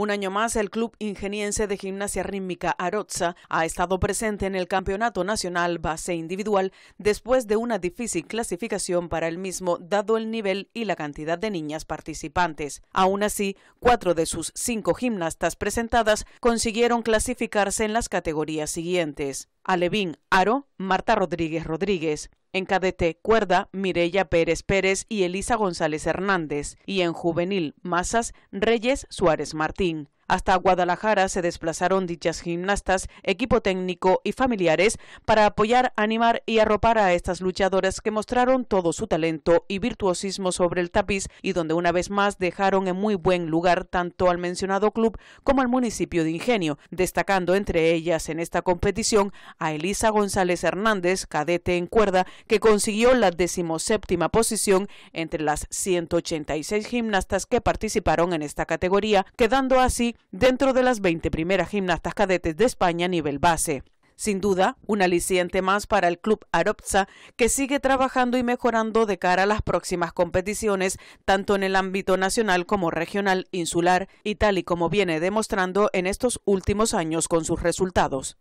Un año más, el Club Ingeniense de Gimnasia Rítmica Arozza ha estado presente en el Campeonato Nacional Base Individual después de una difícil clasificación para el mismo, dado el nivel y la cantidad de niñas participantes. Aún así, cuatro de sus cinco gimnastas presentadas consiguieron clasificarse en las categorías siguientes. Alevín Aro, Marta Rodríguez Rodríguez. En cadete, Cuerda, Mirella Pérez Pérez y Elisa González Hernández. Y en juvenil, Masas, Reyes Suárez Martín. Hasta Guadalajara se desplazaron dichas gimnastas, equipo técnico y familiares para apoyar, animar y arropar a estas luchadoras que mostraron todo su talento y virtuosismo sobre el tapiz y donde una vez más dejaron en muy buen lugar tanto al mencionado club como al municipio de Ingenio, destacando entre ellas en esta competición a Elisa González Hernández, cadete en cuerda, que consiguió la decimoséptima posición entre las 186 gimnastas que participaron en esta categoría, quedando así dentro de las 20 primeras gimnastas cadetes de España a nivel base. Sin duda, un aliciente más para el club Aropsa, que sigue trabajando y mejorando de cara a las próximas competiciones, tanto en el ámbito nacional como regional insular, y tal y como viene demostrando en estos últimos años con sus resultados.